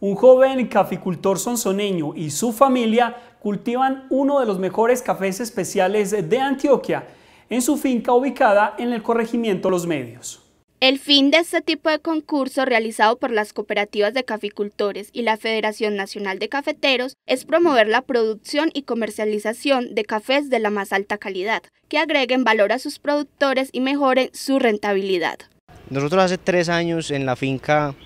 Un joven caficultor sonsoneño y su familia cultivan uno de los mejores cafés especiales de Antioquia en su finca ubicada en el corregimiento Los Medios. El fin de este tipo de concurso realizado por las cooperativas de caficultores y la Federación Nacional de Cafeteros es promover la producción y comercialización de cafés de la más alta calidad, que agreguen valor a sus productores y mejoren su rentabilidad. Nosotros hace tres años en la finca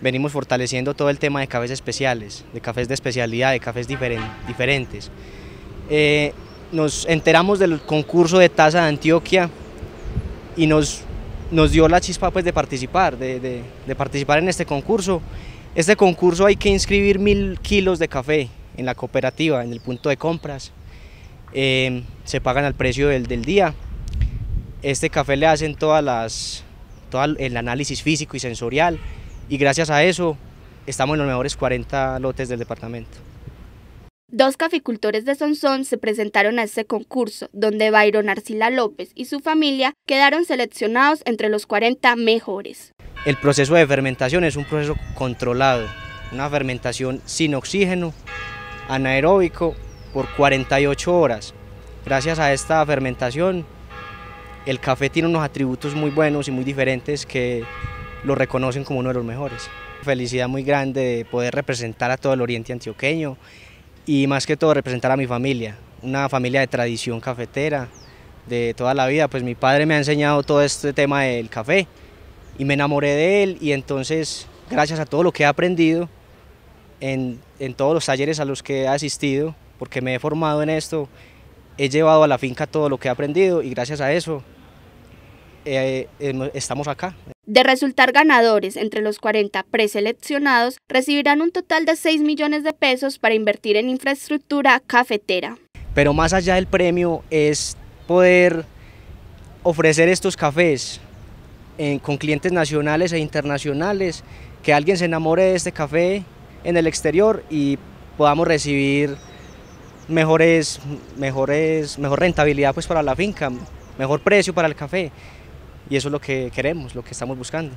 venimos fortaleciendo todo el tema de cafés especiales, de cafés de especialidad, de cafés diferen, diferentes. Eh, nos enteramos del concurso de taza de Antioquia y nos, nos dio la chispa pues, de participar, de, de, participar en este concurso. Este concurso hay que inscribir mil kilos de café en la cooperativa, en el punto de compras. Eh, se pagan al precio del, del, día. Este café le hacen todas las, todo el análisis físico y sensorial y gracias a eso estamos en los mejores 40 lotes del departamento. Dos caficultores de Sonsón se presentaron a este concurso, donde Byron Arcila López y su familia quedaron seleccionados entre los 40 mejores. El proceso de fermentación es un proceso controlado, una fermentación sin oxígeno, anaeróbico, por 48 horas. Gracias a esta fermentación, el café tiene unos atributos muy buenos y muy diferentes que lo reconocen como uno de los mejores. Felicidad muy grande de poder representar a todo el oriente antioqueño y más que todo representar a mi familia, una familia de tradición cafetera de toda la vida, pues mi padre me ha enseñado todo este tema del café y me enamoré de él y entonces gracias a todo lo que he aprendido en, en todos los talleres a los que he asistido, porque me he formado en esto, he llevado a la finca todo lo que he aprendido y gracias a eso eh, eh, estamos acá. De resultar ganadores entre los 40 preseleccionados, recibirán un total de 6 millones de pesos para invertir en infraestructura cafetera. Pero más allá del premio es poder ofrecer estos cafés eh, con clientes nacionales e internacionales, que alguien se enamore de este café en el exterior y podamos recibir mejores, mejores, mejor rentabilidad pues para la finca, mejor precio para el café y eso es lo que queremos, lo que estamos buscando.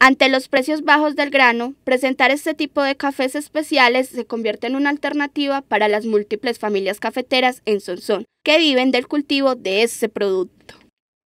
Ante los precios bajos del grano, presentar este tipo de cafés especiales se convierte en una alternativa para las múltiples familias cafeteras en Sonsón, que viven del cultivo de ese producto.